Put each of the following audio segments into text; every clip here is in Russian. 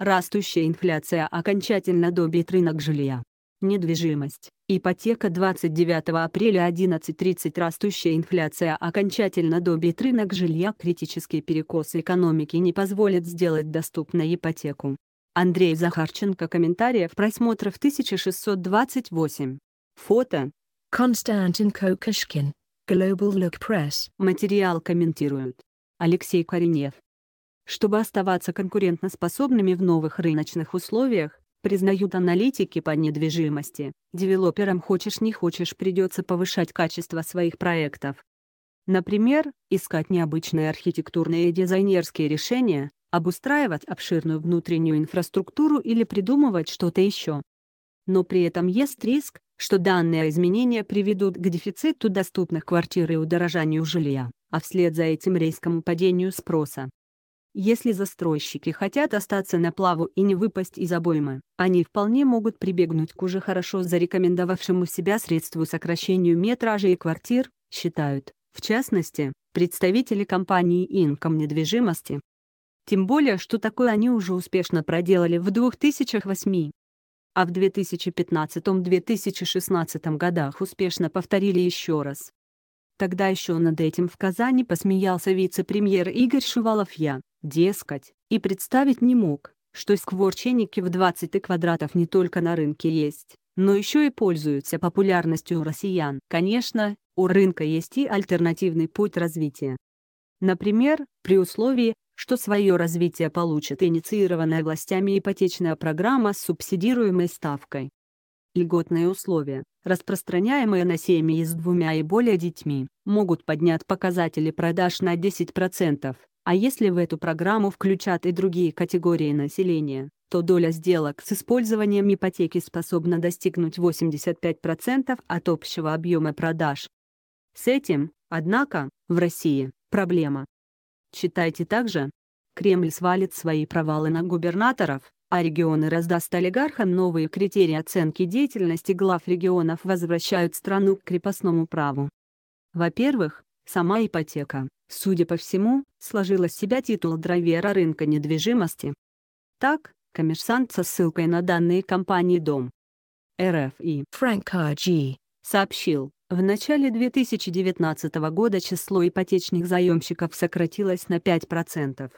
Растущая инфляция окончательно добит рынок жилья. Недвижимость. Ипотека 29 апреля 11.30 Растущая инфляция окончательно добит рынок жилья Критический перекос экономики не позволит сделать доступной ипотеку. Андрей Захарченко Комментариев просмотров 1628 Фото Константин Кокошкин Global Look Press Материал комментируют Алексей Коренев чтобы оставаться конкурентоспособными в новых рыночных условиях, признают аналитики по недвижимости, девелоперам хочешь не хочешь придется повышать качество своих проектов. Например, искать необычные архитектурные и дизайнерские решения, обустраивать обширную внутреннюю инфраструктуру или придумывать что-то еще. Но при этом есть риск, что данные изменения приведут к дефициту доступных квартир и удорожанию жилья, а вслед за этим резкому падению спроса. Если застройщики хотят остаться на плаву и не выпасть из обоймы, они вполне могут прибегнуть к уже хорошо зарекомендовавшему себя средству сокращению метражей квартир, считают, в частности, представители компании «Инком недвижимости». Тем более, что такое они уже успешно проделали в 2008 а в 2015-2016 годах успешно повторили еще раз. Тогда еще над этим в Казани посмеялся вице-премьер Игорь Шувалов я дескать, и представить не мог, что скворченники в 20 квадратов не только на рынке есть, но еще и пользуются популярностью у россиян. Конечно, у рынка есть и альтернативный путь развития. Например, при условии, что свое развитие получит инициированная властями ипотечная программа с субсидируемой ставкой. Льготные условия, распространяемые на семьи с двумя и более детьми, могут поднять показатели продаж на 10%. А если в эту программу включат и другие категории населения, то доля сделок с использованием ипотеки способна достигнуть 85% от общего объема продаж. С этим, однако, в России проблема. Читайте также. Кремль свалит свои провалы на губернаторов, а регионы раздаст олигархам новые критерии оценки деятельности глав регионов возвращают страну к крепостному праву. Во-первых, Сама ипотека, судя по всему, сложила с себя титул драйвера рынка недвижимости. Так, коммерсант со ссылкой на данные компании «Дом». РФ и Фрэнк Р.Г. А. сообщил, в начале 2019 года число ипотечных заемщиков сократилось на 5%.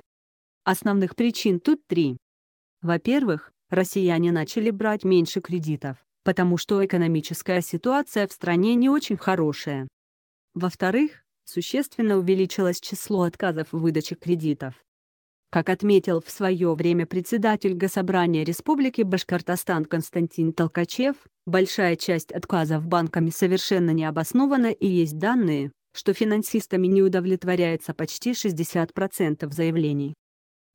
Основных причин тут три. Во-первых, россияне начали брать меньше кредитов, потому что экономическая ситуация в стране не очень хорошая. Во-вторых, существенно увеличилось число отказов в выдаче кредитов. Как отметил в свое время председатель Госсобрания Республики Башкортостан Константин Толкачев, большая часть отказов банками совершенно необоснована и есть данные, что финансистами не удовлетворяется почти 60% заявлений.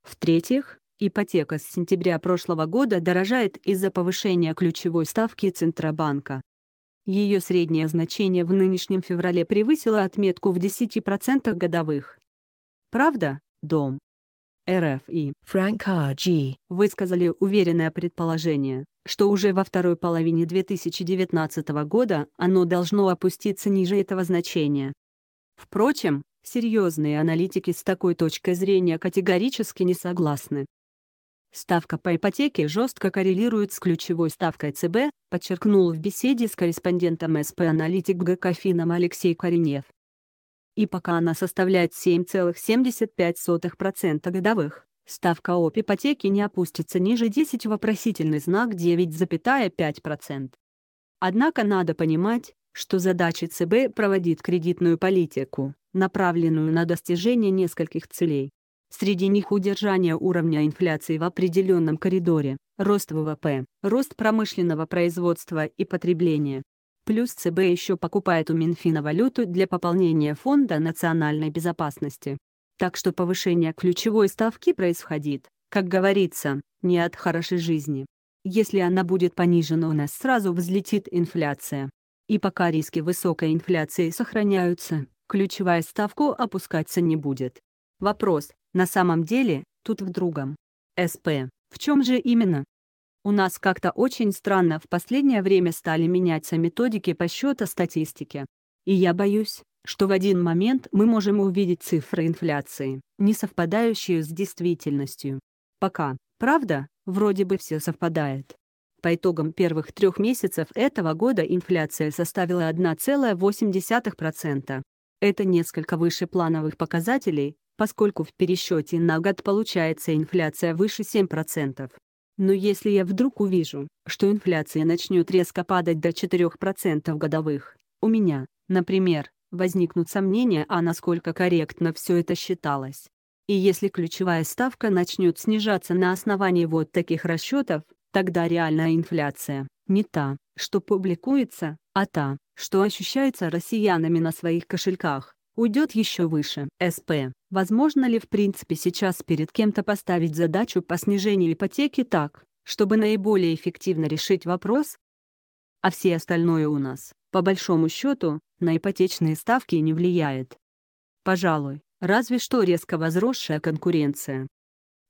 В-третьих, ипотека с сентября прошлого года дорожает из-за повышения ключевой ставки Центробанка. Ее среднее значение в нынешнем феврале превысило отметку в 10% годовых. Правда, дом? РФ и Франк Р.Г. А. высказали уверенное предположение, что уже во второй половине 2019 года оно должно опуститься ниже этого значения. Впрочем, серьезные аналитики с такой точкой зрения категорически не согласны. Ставка по ипотеке жестко коррелирует с ключевой ставкой ЦБ, подчеркнул в беседе с корреспондентом СП-аналитик ГКФИНом Алексей Коренев. И пока она составляет 7,75% годовых, ставка ОП ипотеке не опустится ниже 10 вопросительный знак 9,5%. Однако надо понимать, что задача ЦБ проводит кредитную политику, направленную на достижение нескольких целей. Среди них удержание уровня инфляции в определенном коридоре, рост ВВП, рост промышленного производства и потребления. Плюс ЦБ еще покупает у Минфина валюту для пополнения Фонда национальной безопасности. Так что повышение ключевой ставки происходит, как говорится, не от хорошей жизни. Если она будет понижена у нас сразу взлетит инфляция. И пока риски высокой инфляции сохраняются, ключевая ставка опускаться не будет. Вопрос, на самом деле, тут в другом. СП. В чем же именно? У нас как-то очень странно в последнее время стали меняться методики по счету статистики. И я боюсь, что в один момент мы можем увидеть цифры инфляции, не совпадающие с действительностью. Пока, правда, вроде бы все совпадает. По итогам первых трех месяцев этого года инфляция составила 1,8%. Это несколько выше плановых показателей, поскольку в пересчете на год получается инфляция выше 7%. Но если я вдруг увижу, что инфляция начнет резко падать до 4% годовых, у меня, например, возникнут сомнения, о а насколько корректно все это считалось. И если ключевая ставка начнет снижаться на основании вот таких расчетов, тогда реальная инфляция не та, что публикуется, а та, что ощущается россиянами на своих кошельках уйдет еще выше. СП. Возможно ли в принципе сейчас перед кем-то поставить задачу по снижению ипотеки так, чтобы наиболее эффективно решить вопрос? А все остальное у нас, по большому счету, на ипотечные ставки не влияет. Пожалуй, разве что резко возросшая конкуренция.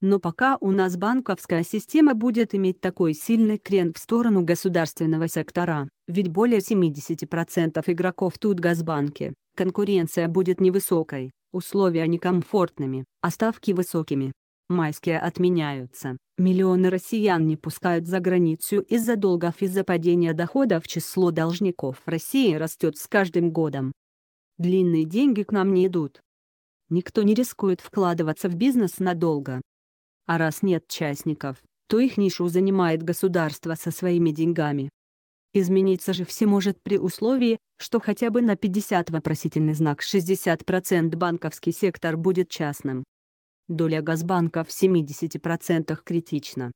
Но пока у нас банковская система будет иметь такой сильный крен в сторону государственного сектора, ведь более 70% игроков тут Газбанки, Конкуренция будет невысокой, условия некомфортными, а ставки высокими. Майские отменяются. Миллионы россиян не пускают за границу из-за долгов из-за падения доходов число должников России растет с каждым годом. Длинные деньги к нам не идут. Никто не рискует вкладываться в бизнес надолго. А раз нет частников, то их нишу занимает государство со своими деньгами. Измениться же все может при условии, что хотя бы на 50 вопросительный знак 60% банковский сектор будет частным. Доля Газбанка в 70% критична.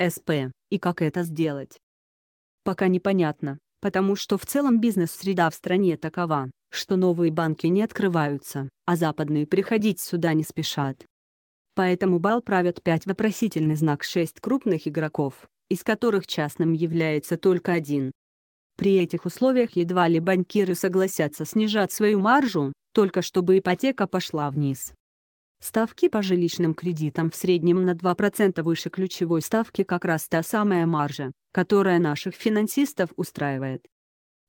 СП, и как это сделать? Пока непонятно, потому что в целом бизнес-среда в стране такова, что новые банки не открываются, а западные приходить сюда не спешат. Поэтому бал правят 5 вопросительный знак 6 крупных игроков, из которых частным является только один. При этих условиях едва ли банкиры согласятся снижать свою маржу, только чтобы ипотека пошла вниз. Ставки по жилищным кредитам в среднем на 2% выше ключевой ставки как раз та самая маржа, которая наших финансистов устраивает.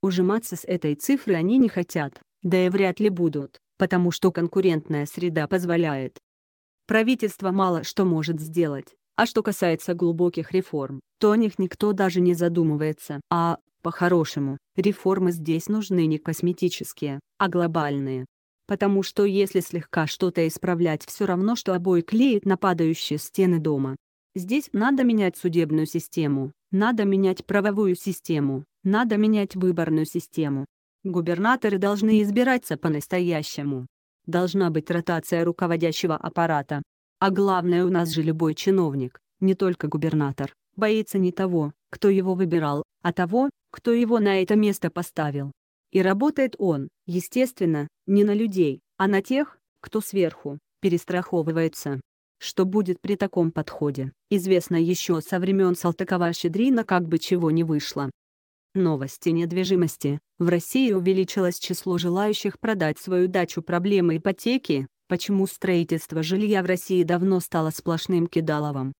Ужиматься с этой цифры они не хотят, да и вряд ли будут, потому что конкурентная среда позволяет. Правительство мало что может сделать, а что касается глубоких реформ, то о них никто даже не задумывается, а, по-хорошему, реформы здесь нужны не косметические, а глобальные. Потому что если слегка что-то исправлять все равно, что обои клеит на падающие стены дома. Здесь надо менять судебную систему, надо менять правовую систему, надо менять выборную систему. Губернаторы должны избираться по-настоящему. Должна быть ротация руководящего аппарата, а главное, у нас же любой чиновник, не только губернатор, боится не того, кто его выбирал, а того, кто его на это место поставил. И работает он, естественно, не на людей, а на тех, кто сверху, перестраховывается. Что будет при таком подходе, известно еще со времен Салтыкова-Щедрина как бы чего не вышло. Новости недвижимости. В России увеличилось число желающих продать свою дачу. проблемы ипотеки, почему строительство жилья в России давно стало сплошным кидаловым?